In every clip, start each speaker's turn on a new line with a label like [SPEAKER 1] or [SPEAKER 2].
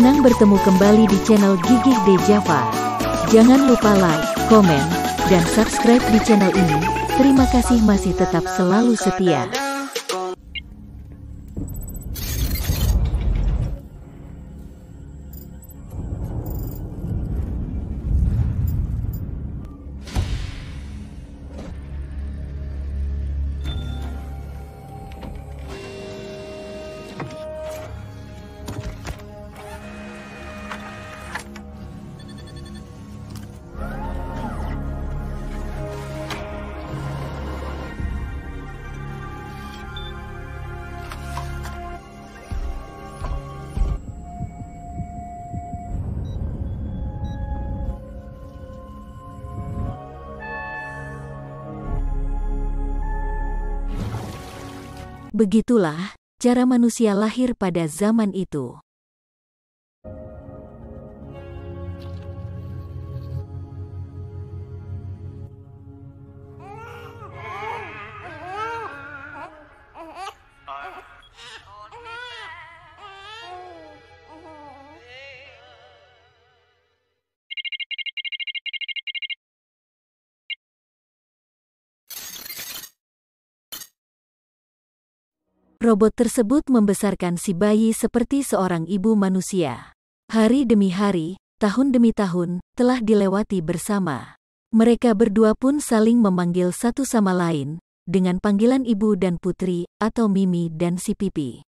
[SPEAKER 1] Senang bertemu kembali di channel Gigi De Java. Jangan lupa like, komen, dan subscribe di channel ini. Terima kasih masih tetap selalu setia. Begitulah cara manusia lahir pada zaman itu. robot tersebut membesarkan si bayi seperti seorang ibu manusia. Hari demi hari, tahun demi tahun, telah dilewati bersama. Mereka berdua pun saling memanggil satu sama lain, dengan panggilan ibu dan putri, atau Mimi dan si Pipi.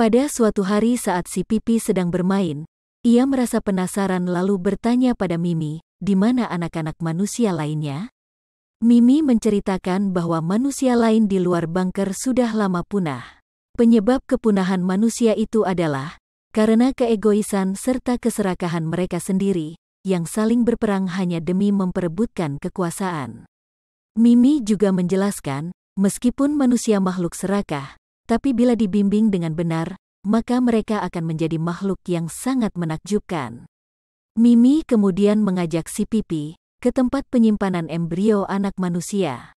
[SPEAKER 1] Pada suatu hari saat si Pipi sedang bermain, ia merasa penasaran lalu bertanya pada Mimi, di mana anak-anak manusia lainnya? Mimi menceritakan bahwa manusia lain di luar bunker sudah lama punah. Penyebab kepunahan manusia itu adalah karena keegoisan serta keserakahan mereka sendiri yang saling berperang hanya demi memperebutkan kekuasaan. Mimi juga menjelaskan, meskipun manusia makhluk serakah, tapi bila dibimbing dengan benar, maka mereka akan menjadi makhluk yang sangat menakjubkan. Mimi kemudian mengajak si Pipi ke tempat penyimpanan embrio anak manusia.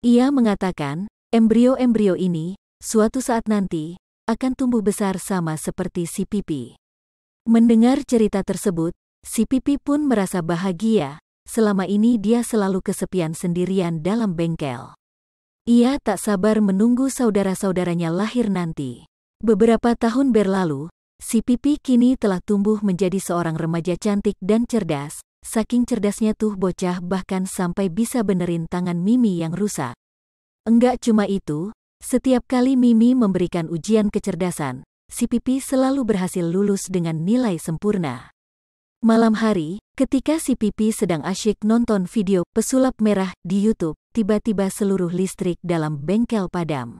[SPEAKER 1] Ia mengatakan, embrio-embrio ini suatu saat nanti, akan tumbuh besar sama seperti si Pipi. Mendengar cerita tersebut, si Pipi pun merasa bahagia, selama ini dia selalu kesepian sendirian dalam bengkel. Ia tak sabar menunggu saudara-saudaranya lahir nanti. Beberapa tahun berlalu, si Pipi kini telah tumbuh menjadi seorang remaja cantik dan cerdas, Saking cerdasnya tuh bocah bahkan sampai bisa benerin tangan Mimi yang rusak. Enggak cuma itu, setiap kali Mimi memberikan ujian kecerdasan, si Pipi selalu berhasil lulus dengan nilai sempurna. Malam hari, ketika si Pipi sedang asyik nonton video pesulap merah di YouTube, tiba-tiba seluruh listrik dalam bengkel padam.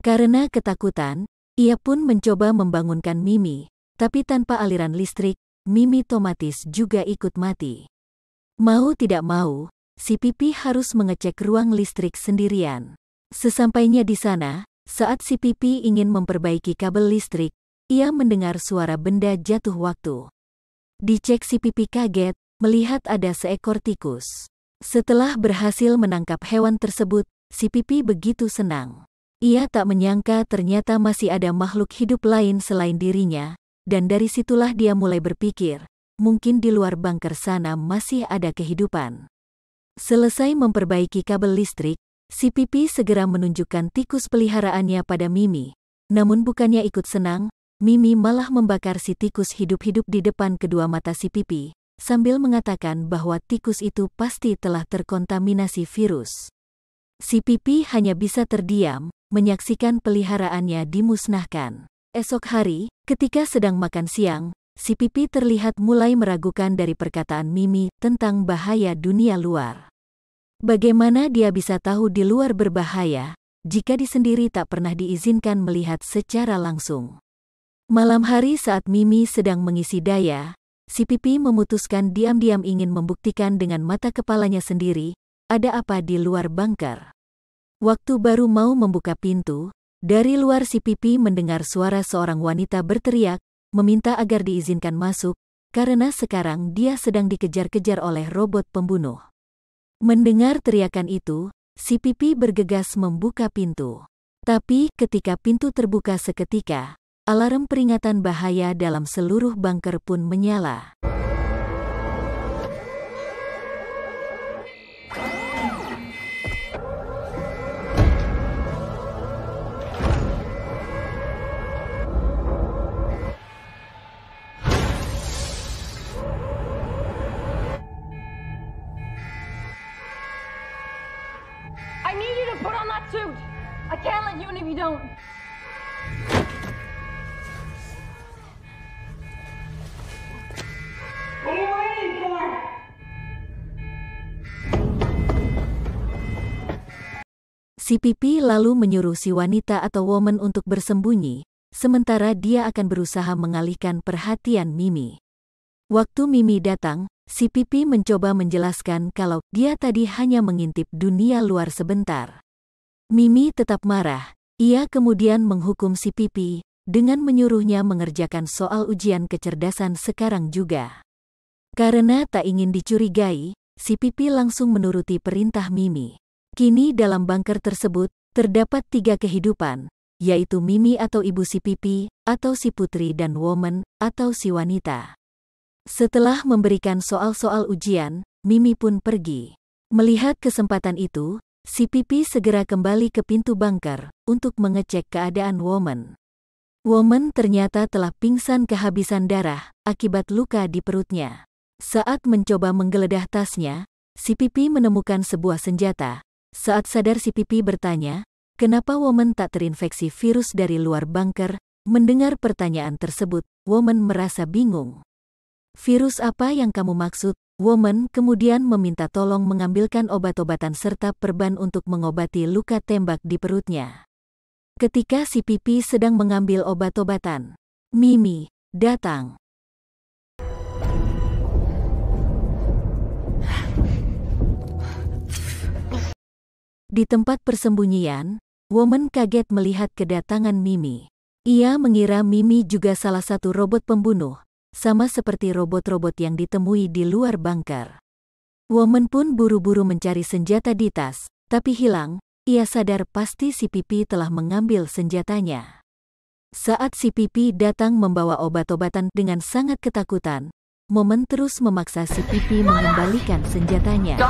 [SPEAKER 1] Karena ketakutan, ia pun mencoba membangunkan Mimi, tapi tanpa aliran listrik, Mimi otomatis juga ikut mati. Mau tidak mau, si Pipi harus mengecek ruang listrik sendirian. Sesampainya di sana, saat si Pipi ingin memperbaiki kabel listrik, ia mendengar suara benda jatuh waktu. Dicek si Pipi kaget, melihat ada seekor tikus. Setelah berhasil menangkap hewan tersebut, si Pipi begitu senang. Ia tak menyangka ternyata masih ada makhluk hidup lain selain dirinya, dan dari situlah dia mulai berpikir, mungkin di luar bunker sana masih ada kehidupan. Selesai memperbaiki kabel listrik, Si Pipi segera menunjukkan tikus peliharaannya pada Mimi. Namun bukannya ikut senang, Mimi malah membakar si tikus hidup-hidup di depan kedua mata si Pipi, sambil mengatakan bahwa tikus itu pasti telah terkontaminasi virus. Si Pipi hanya bisa terdiam, menyaksikan peliharaannya dimusnahkan. Esok hari, ketika sedang makan siang, si Pipi terlihat mulai meragukan dari perkataan Mimi tentang bahaya dunia luar. Bagaimana dia bisa tahu di luar berbahaya, jika di sendiri tak pernah diizinkan melihat secara langsung? Malam hari saat Mimi sedang mengisi daya, si Pipi memutuskan diam-diam ingin membuktikan dengan mata kepalanya sendiri, ada apa di luar bunker. Waktu baru mau membuka pintu, dari luar si Pipi mendengar suara seorang wanita berteriak, meminta agar diizinkan masuk, karena sekarang dia sedang dikejar-kejar oleh robot pembunuh. Mendengar teriakan itu, si pipi bergegas membuka pintu. Tapi ketika pintu terbuka seketika, alarm peringatan bahaya dalam seluruh bunker pun menyala. can't let you in if you don't. Si Pipi lalu menyuruh si wanita atau woman untuk bersembunyi, sementara dia akan berusaha mengalihkan perhatian Mimi. Waktu Mimi datang, si Pipi mencoba menjelaskan kalau dia tadi hanya mengintip dunia luar sebentar. Mimi tetap marah. Ia kemudian menghukum si Pipi dengan menyuruhnya mengerjakan soal ujian kecerdasan sekarang juga. Karena tak ingin dicurigai, si Pipi langsung menuruti perintah Mimi. Kini dalam bunker tersebut, terdapat tiga kehidupan, yaitu Mimi atau ibu si Pipi, atau si Putri dan Woman, atau si wanita. Setelah memberikan soal-soal ujian, Mimi pun pergi. Melihat kesempatan itu, Si Pipi segera kembali ke pintu bunker untuk mengecek keadaan Woman. Woman ternyata telah pingsan kehabisan darah akibat luka di perutnya. Saat mencoba menggeledah tasnya, si Pipi menemukan sebuah senjata. Saat sadar si Pipi bertanya, kenapa Woman tak terinfeksi virus dari luar bunker? Mendengar pertanyaan tersebut, Woman merasa bingung. Virus apa yang kamu maksud? Woman kemudian meminta tolong mengambilkan obat-obatan serta perban untuk mengobati luka tembak di perutnya. Ketika si Pipi sedang mengambil obat-obatan, Mimi datang. Di tempat persembunyian, Woman kaget melihat kedatangan Mimi. Ia mengira Mimi juga salah satu robot pembunuh, sama seperti robot-robot yang ditemui di luar bunker. Woman pun buru-buru mencari senjata di tas, tapi hilang, ia sadar pasti si Pipi telah mengambil senjatanya. Saat si Pipi datang membawa obat-obatan dengan sangat ketakutan, Momen terus memaksa si Pipi mengembalikan senjatanya.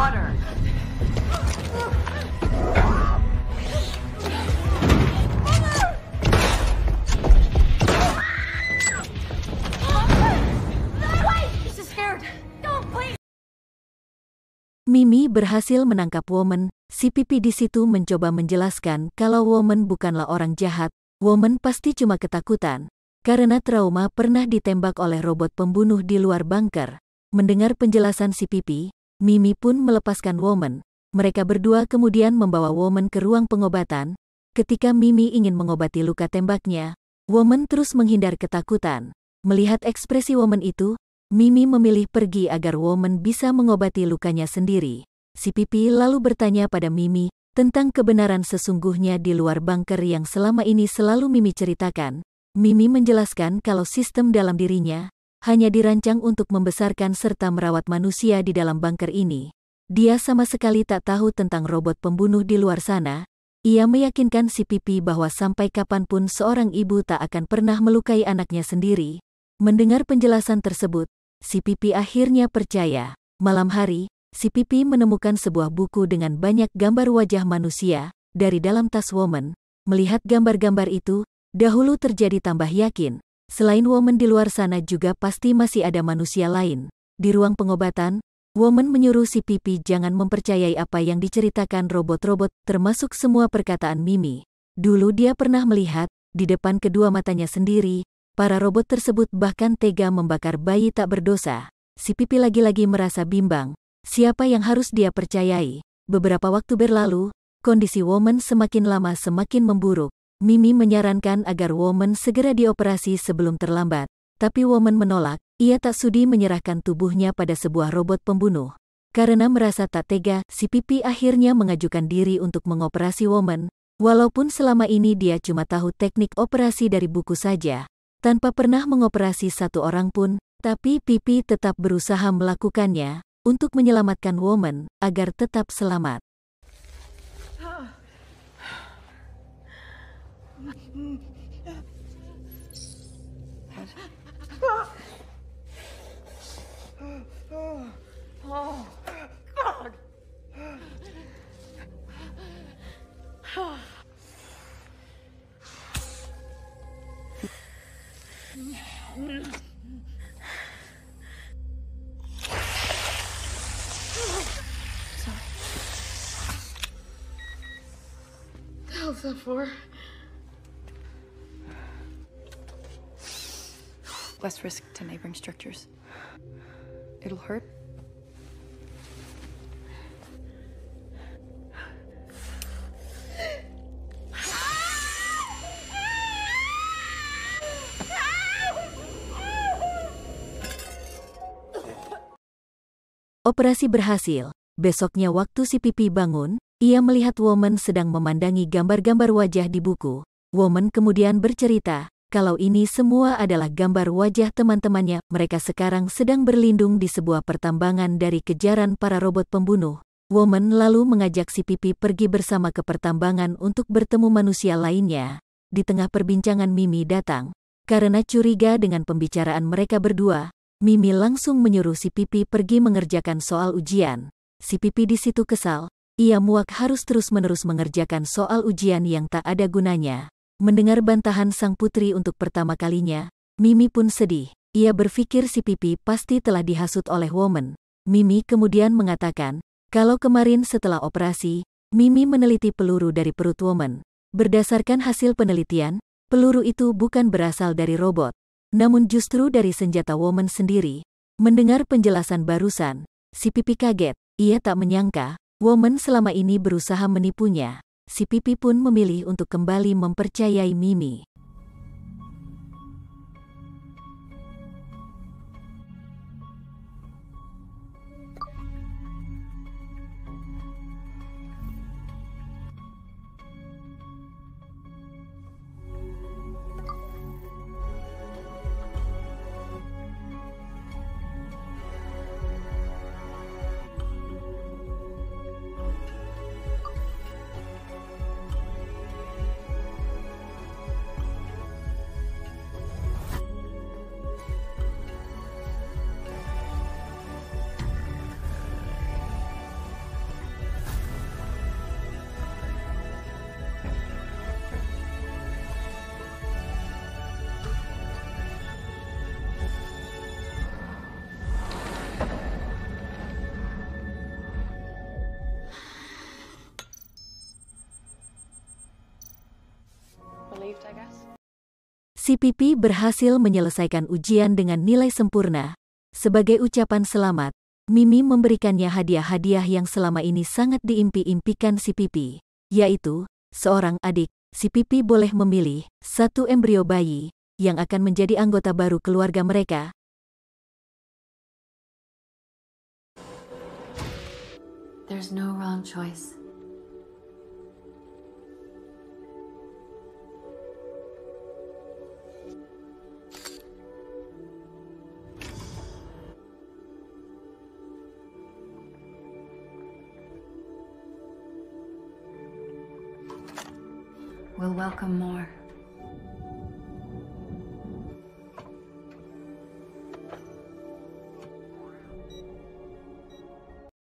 [SPEAKER 1] Mimi berhasil menangkap Woman, si pipi di situ mencoba menjelaskan kalau Woman bukanlah orang jahat, Woman pasti cuma ketakutan, karena trauma pernah ditembak oleh robot pembunuh di luar bunker. Mendengar penjelasan si pipi, Mimi pun melepaskan Woman. Mereka berdua kemudian membawa Woman ke ruang pengobatan. Ketika Mimi ingin mengobati luka tembaknya, Woman terus menghindar ketakutan. Melihat ekspresi Woman itu, Mimi memilih pergi agar Woman bisa mengobati lukanya sendiri. Si Pipi lalu bertanya pada Mimi tentang kebenaran sesungguhnya di luar bunker yang selama ini selalu Mimi ceritakan. Mimi menjelaskan kalau sistem dalam dirinya hanya dirancang untuk membesarkan serta merawat manusia di dalam bunker ini. Dia sama sekali tak tahu tentang robot pembunuh di luar sana. Ia meyakinkan si Pipi bahwa sampai kapanpun seorang ibu tak akan pernah melukai anaknya sendiri. Mendengar penjelasan tersebut, si Pipi akhirnya percaya. Malam hari, si Pipi menemukan sebuah buku dengan banyak gambar wajah manusia dari dalam tas Woman. Melihat gambar-gambar itu, dahulu terjadi tambah yakin. Selain Woman di luar sana juga pasti masih ada manusia lain. Di ruang pengobatan, Woman menyuruh si Pipi jangan mempercayai apa yang diceritakan robot-robot, termasuk semua perkataan Mimi. Dulu dia pernah melihat, di depan kedua matanya sendiri, Para robot tersebut bahkan tega membakar bayi tak berdosa. Si Pipi lagi-lagi merasa bimbang. Siapa yang harus dia percayai? Beberapa waktu berlalu, kondisi Woman semakin lama semakin memburuk. Mimi menyarankan agar Woman segera dioperasi sebelum terlambat. Tapi Woman menolak, ia tak sudi menyerahkan tubuhnya pada sebuah robot pembunuh. Karena merasa tak tega, si Pipi akhirnya mengajukan diri untuk mengoperasi Woman. Walaupun selama ini dia cuma tahu teknik operasi dari buku saja, tanpa pernah mengoperasi satu orang pun, tapi Pipi tetap berusaha melakukannya untuk menyelamatkan Woman agar tetap selamat. Oh. What's that for? Less risk to neighboring structures. It'll hurt. Operasi berhasil. Besoknya waktu si Pipi bangun, ia melihat Woman sedang memandangi gambar-gambar wajah di buku. Woman kemudian bercerita, kalau ini semua adalah gambar wajah teman-temannya, mereka sekarang sedang berlindung di sebuah pertambangan dari kejaran para robot pembunuh. Woman lalu mengajak si Pipi pergi bersama ke pertambangan untuk bertemu manusia lainnya. Di tengah perbincangan Mimi datang. Karena curiga dengan pembicaraan mereka berdua, Mimi langsung menyuruh si Pipi pergi mengerjakan soal ujian. Si Pipi di situ kesal, ia muak harus terus-menerus mengerjakan soal ujian yang tak ada gunanya. Mendengar bantahan sang putri untuk pertama kalinya, Mimi pun sedih. Ia berpikir si Pipi pasti telah dihasut oleh Woman. Mimi kemudian mengatakan, kalau kemarin setelah operasi, Mimi meneliti peluru dari perut Woman. Berdasarkan hasil penelitian, peluru itu bukan berasal dari robot, namun justru dari senjata Woman sendiri. Mendengar penjelasan barusan, si Pipi kaget. Ia tak menyangka Woman selama ini berusaha menipunya, si Pipi pun memilih untuk kembali mempercayai Mimi. si Pipi berhasil menyelesaikan ujian dengan nilai sempurna. Sebagai ucapan selamat, Mimi memberikannya hadiah-hadiah yang selama ini sangat diimpi-impikan si Pipi, yaitu seorang adik. Si Pipi boleh memilih satu embrio bayi yang akan menjadi anggota baru keluarga mereka. There's no wrong choice. will welcome more.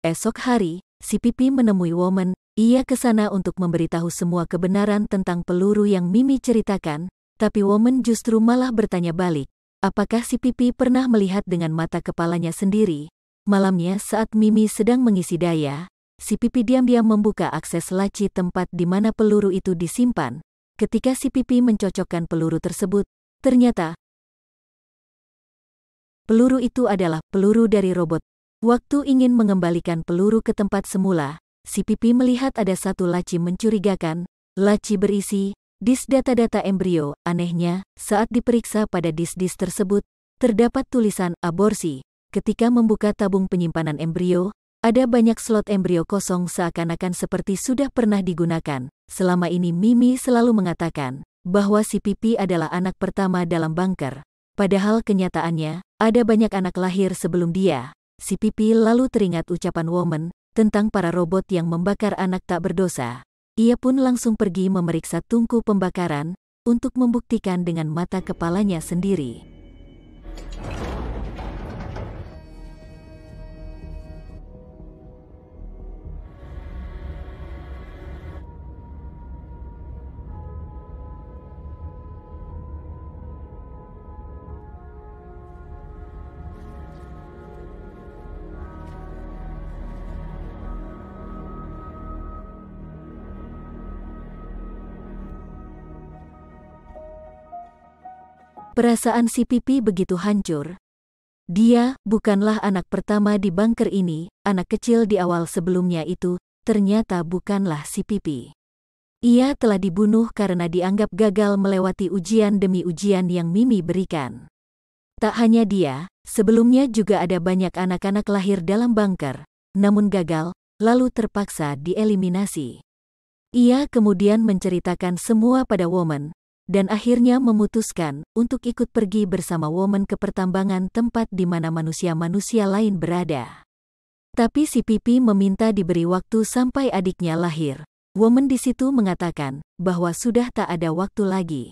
[SPEAKER 1] Esok hari, si Pipi menemui Woman. Ia ke sana untuk memberitahu semua kebenaran tentang peluru yang Mimi ceritakan, tapi Woman justru malah bertanya balik, apakah si Pipi pernah melihat dengan mata kepalanya sendiri? Malamnya saat Mimi sedang mengisi daya, si Pipi diam-diam membuka akses laci tempat di mana peluru itu disimpan, Ketika si pipi mencocokkan peluru tersebut, ternyata peluru itu adalah peluru dari robot. Waktu ingin mengembalikan peluru ke tempat semula, si pipi melihat ada satu laci mencurigakan. Laci berisi dis data-data embrio. Anehnya, saat diperiksa pada disk-disk tersebut, terdapat tulisan aborsi. Ketika membuka tabung penyimpanan embrio, ada banyak slot embrio kosong seakan-akan seperti sudah pernah digunakan. Selama ini Mimi selalu mengatakan bahwa si Pipi adalah anak pertama dalam bunker. Padahal kenyataannya, ada banyak anak lahir sebelum dia. Si Pipi lalu teringat ucapan Woman tentang para robot yang membakar anak tak berdosa. Ia pun langsung pergi memeriksa tungku pembakaran untuk membuktikan dengan mata kepalanya sendiri. Perasaan si Pipi begitu hancur. Dia bukanlah anak pertama di bunker ini, anak kecil di awal sebelumnya itu ternyata bukanlah si Pipi. Ia telah dibunuh karena dianggap gagal melewati ujian demi ujian yang Mimi berikan. Tak hanya dia, sebelumnya juga ada banyak anak-anak lahir dalam bunker, namun gagal, lalu terpaksa dieliminasi. Ia kemudian menceritakan semua pada Woman, dan akhirnya memutuskan untuk ikut pergi bersama Woman ke pertambangan tempat di mana manusia-manusia lain berada. Tapi si Pipi meminta diberi waktu sampai adiknya lahir. Woman di situ mengatakan bahwa sudah tak ada waktu lagi.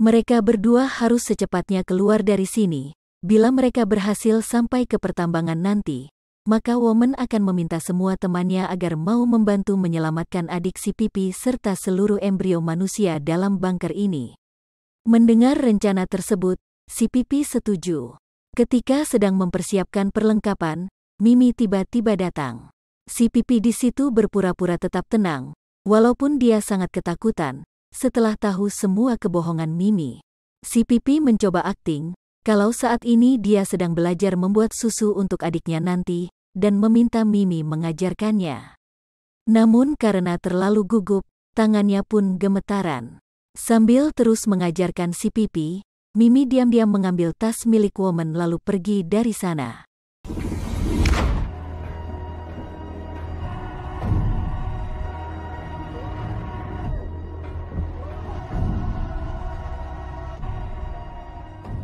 [SPEAKER 1] Mereka berdua harus secepatnya keluar dari sini. Bila mereka berhasil sampai ke pertambangan nanti, maka Woman akan meminta semua temannya agar mau membantu menyelamatkan adik si Pipi serta seluruh embrio manusia dalam bunker ini. Mendengar rencana tersebut, si Pipi setuju. Ketika sedang mempersiapkan perlengkapan, Mimi tiba-tiba datang. Si Pipi di situ berpura-pura tetap tenang, walaupun dia sangat ketakutan setelah tahu semua kebohongan Mimi. Si Pipi mencoba akting, kalau saat ini dia sedang belajar membuat susu untuk adiknya nanti, dan meminta Mimi mengajarkannya. Namun karena terlalu gugup, tangannya pun gemetaran. Sambil terus mengajarkan si Pipi, Mimi diam-diam mengambil tas milik Woman lalu pergi dari sana.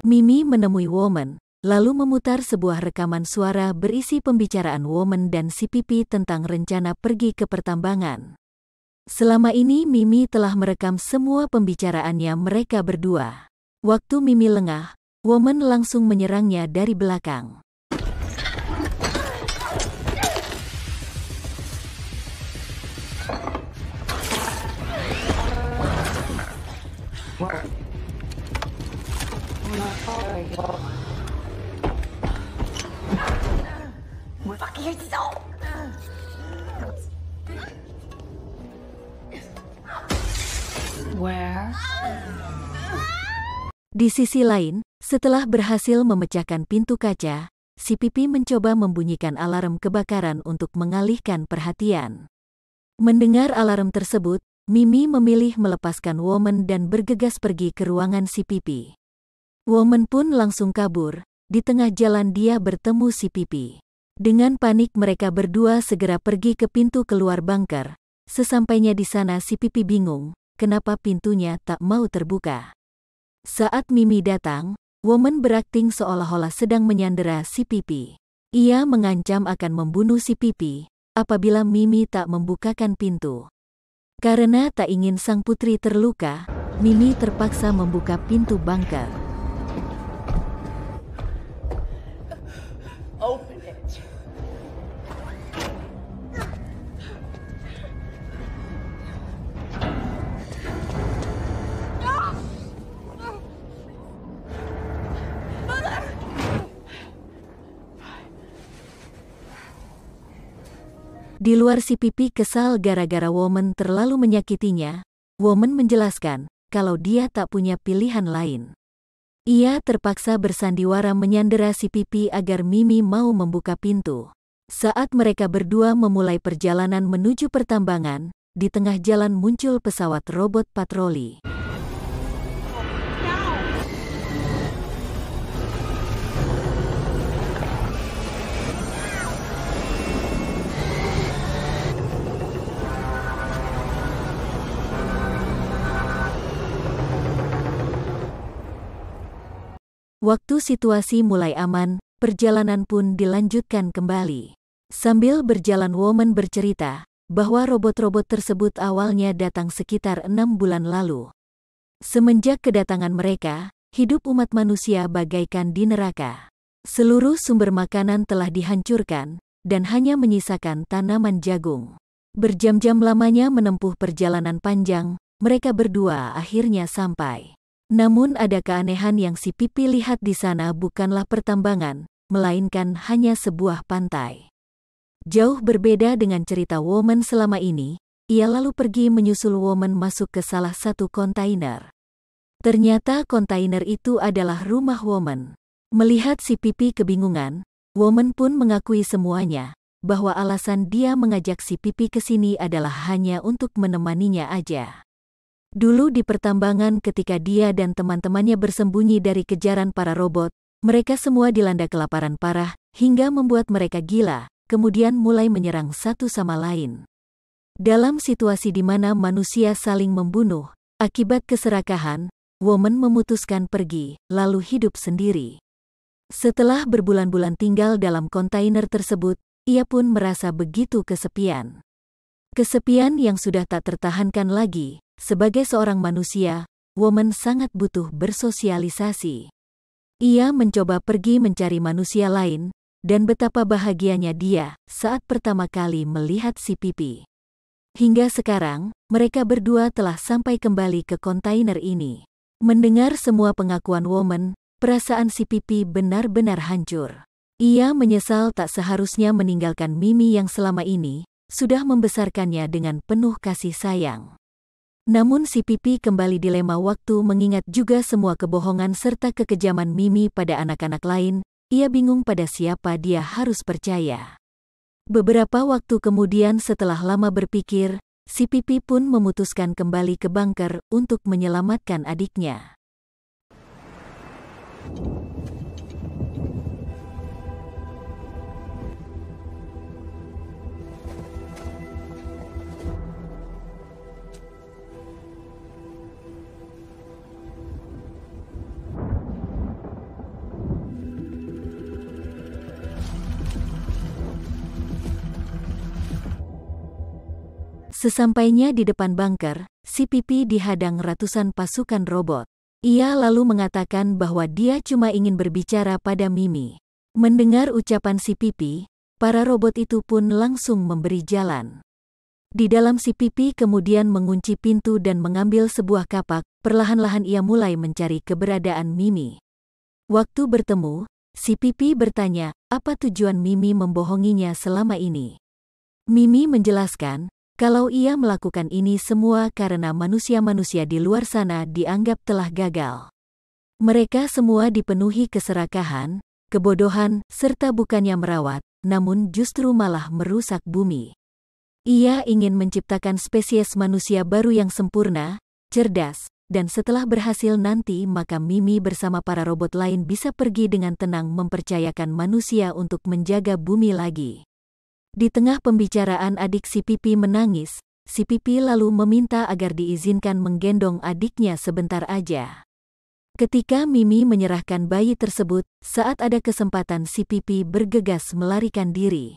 [SPEAKER 1] Mimi menemui Woman, lalu memutar sebuah rekaman suara berisi pembicaraan Woman dan si Pipi tentang rencana pergi ke pertambangan. Selama ini Mimi telah merekam semua pembicaraannya mereka berdua. Waktu Mimi lengah, Woman langsung menyerangnya dari belakang. What? Di sisi lain, setelah berhasil memecahkan pintu kaca, si Pipi mencoba membunyikan alarm kebakaran untuk mengalihkan perhatian. Mendengar alarm tersebut, Mimi memilih melepaskan Woman dan bergegas pergi ke ruangan si Pipi. Woman pun langsung kabur. Di tengah jalan dia bertemu si Pipi. Dengan panik mereka berdua segera pergi ke pintu keluar bunker. Sesampainya di sana si Pipi bingung, kenapa pintunya tak mau terbuka. Saat Mimi datang, Woman berakting seolah-olah sedang menyandera si Pipi. Ia mengancam akan membunuh si Pipi apabila Mimi tak membukakan pintu. Karena tak ingin sang putri terluka, Mimi terpaksa membuka pintu bunker. Di luar si Pipi kesal gara-gara Woman terlalu menyakitinya, Woman menjelaskan kalau dia tak punya pilihan lain. Ia terpaksa bersandiwara menyandera si Pipi agar Mimi mau membuka pintu. Saat mereka berdua memulai perjalanan menuju pertambangan, di tengah jalan muncul pesawat robot patroli. Waktu situasi mulai aman, perjalanan pun dilanjutkan kembali. Sambil berjalan Woman bercerita bahwa robot-robot tersebut awalnya datang sekitar enam bulan lalu. Semenjak kedatangan mereka, hidup umat manusia bagaikan di neraka. Seluruh sumber makanan telah dihancurkan, dan hanya menyisakan tanaman jagung. Berjam-jam lamanya menempuh perjalanan panjang, mereka berdua akhirnya sampai. Namun ada keanehan yang si Pipi lihat di sana bukanlah pertambangan, melainkan hanya sebuah pantai. Jauh berbeda dengan cerita Woman selama ini, ia lalu pergi menyusul Woman masuk ke salah satu kontainer. Ternyata kontainer itu adalah rumah Woman. Melihat si Pipi kebingungan, Woman pun mengakui semuanya, bahwa alasan dia mengajak si Pipi ke sini adalah hanya untuk menemaninya aja. Dulu di pertambangan ketika dia dan teman-temannya bersembunyi dari kejaran para robot, mereka semua dilanda kelaparan parah, hingga membuat mereka gila, kemudian mulai menyerang satu sama lain. Dalam situasi di mana manusia saling membunuh, akibat keserakahan, Woman memutuskan pergi, lalu hidup sendiri. Setelah berbulan-bulan tinggal dalam kontainer tersebut, ia pun merasa begitu kesepian. Kesepian yang sudah tak tertahankan lagi, sebagai seorang manusia, Woman sangat butuh bersosialisasi. Ia mencoba pergi mencari manusia lain, dan betapa bahagianya dia saat pertama kali melihat si Pipi. Hingga sekarang, mereka berdua telah sampai kembali ke kontainer ini. Mendengar semua pengakuan Woman, perasaan si Pipi benar-benar hancur. Ia menyesal tak seharusnya meninggalkan Mimi yang selama ini sudah membesarkannya dengan penuh kasih sayang. Namun si Pipi kembali dilema waktu mengingat juga semua kebohongan serta kekejaman Mimi pada anak-anak lain, ia bingung pada siapa dia harus percaya. Beberapa waktu kemudian setelah lama berpikir, si Pipi pun memutuskan kembali ke bunker untuk menyelamatkan adiknya. Sesampainya di depan bunker, si Pipi dihadang ratusan pasukan robot. Ia lalu mengatakan bahwa dia cuma ingin berbicara pada Mimi. Mendengar ucapan si Pipi, para robot itu pun langsung memberi jalan. Di dalam si Pipi kemudian mengunci pintu dan mengambil sebuah kapak, perlahan-lahan ia mulai mencari keberadaan Mimi. Waktu bertemu, si Pipi bertanya, apa tujuan Mimi membohonginya selama ini? Mimi menjelaskan, kalau ia melakukan ini semua karena manusia-manusia di luar sana dianggap telah gagal. Mereka semua dipenuhi keserakahan, kebodohan, serta bukannya merawat, namun justru malah merusak bumi. Ia ingin menciptakan spesies manusia baru yang sempurna, cerdas, dan setelah berhasil nanti maka Mimi bersama para robot lain bisa pergi dengan tenang mempercayakan manusia untuk menjaga bumi lagi. Di tengah pembicaraan adik si Pipi menangis, si Pipi lalu meminta agar diizinkan menggendong adiknya sebentar aja. Ketika Mimi menyerahkan bayi tersebut, saat ada kesempatan si Pipi bergegas melarikan diri.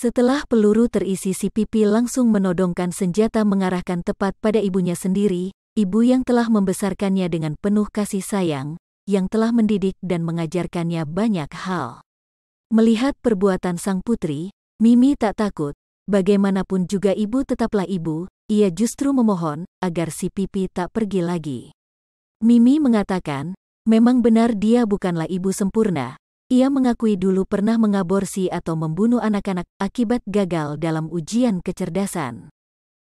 [SPEAKER 1] Setelah peluru terisi si pipi langsung menodongkan senjata mengarahkan tepat pada ibunya sendiri, ibu yang telah membesarkannya dengan penuh kasih sayang, yang telah mendidik dan mengajarkannya banyak hal. Melihat perbuatan sang putri, Mimi tak takut, bagaimanapun juga ibu tetaplah ibu, ia justru memohon agar si pipi tak pergi lagi. Mimi mengatakan, memang benar dia bukanlah ibu sempurna, ia mengakui dulu pernah mengaborsi atau membunuh anak-anak akibat gagal dalam ujian kecerdasan.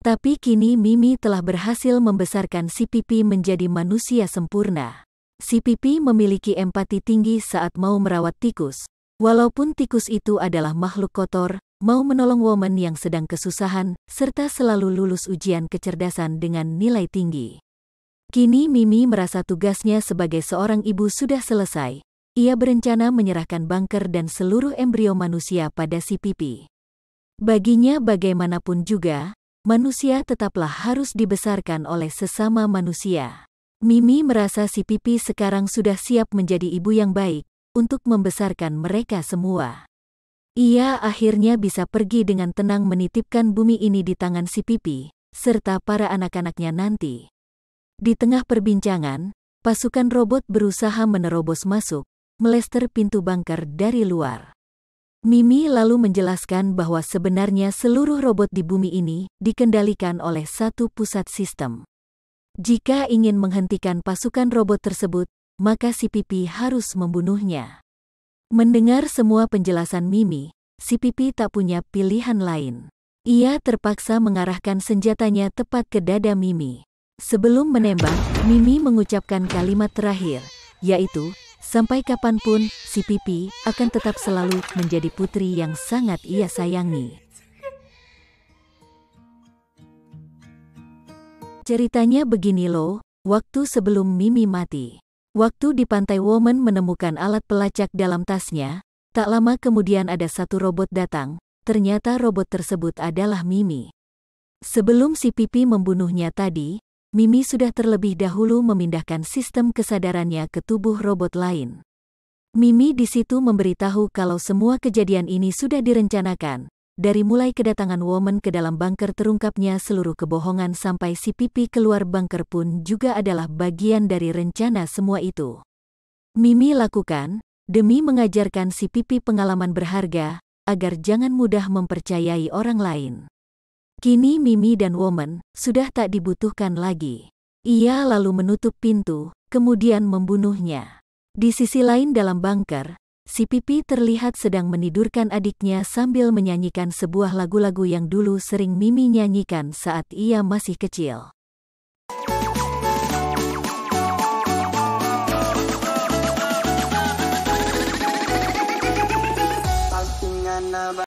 [SPEAKER 1] Tapi kini Mimi telah berhasil membesarkan si Pipi menjadi manusia sempurna. Si Pipi memiliki empati tinggi saat mau merawat tikus. Walaupun tikus itu adalah makhluk kotor, mau menolong Woman yang sedang kesusahan, serta selalu lulus ujian kecerdasan dengan nilai tinggi. Kini Mimi merasa tugasnya sebagai seorang ibu sudah selesai, ia berencana menyerahkan bunker dan seluruh embrio manusia pada Si CPP. Baginya bagaimanapun juga, manusia tetaplah harus dibesarkan oleh sesama manusia. Mimi merasa si Pipi sekarang sudah siap menjadi ibu yang baik untuk membesarkan mereka semua. Ia akhirnya bisa pergi dengan tenang menitipkan bumi ini di tangan si Pipi, serta para anak-anaknya nanti. Di tengah perbincangan, pasukan robot berusaha menerobos masuk, melester pintu bunker dari luar. Mimi lalu menjelaskan bahwa sebenarnya seluruh robot di bumi ini dikendalikan oleh satu pusat sistem. Jika ingin menghentikan pasukan robot tersebut, maka si Pipi harus membunuhnya. Mendengar semua penjelasan Mimi, si Pipi tak punya pilihan lain. Ia terpaksa mengarahkan senjatanya tepat ke dada Mimi. Sebelum menembak, Mimi mengucapkan kalimat terakhir, yaitu, Sampai kapanpun, si Pipi akan tetap selalu menjadi putri yang sangat ia sayangi. Ceritanya begini loh, waktu sebelum Mimi mati. Waktu di pantai Woman menemukan alat pelacak dalam tasnya, tak lama kemudian ada satu robot datang, ternyata robot tersebut adalah Mimi. Sebelum si Pipi membunuhnya tadi, Mimi sudah terlebih dahulu memindahkan sistem kesadarannya ke tubuh robot lain. Mimi di situ memberitahu kalau semua kejadian ini sudah direncanakan, dari mulai kedatangan Woman ke dalam bunker terungkapnya seluruh kebohongan sampai si pipi keluar bunker pun juga adalah bagian dari rencana semua itu. Mimi lakukan, demi mengajarkan si pipi pengalaman berharga, agar jangan mudah mempercayai orang lain. Kini Mimi dan Woman sudah tak dibutuhkan lagi. Ia lalu menutup pintu, kemudian membunuhnya. Di sisi lain dalam bunker, si Pipi terlihat sedang menidurkan adiknya sambil menyanyikan sebuah lagu-lagu yang dulu sering Mimi nyanyikan saat ia masih kecil.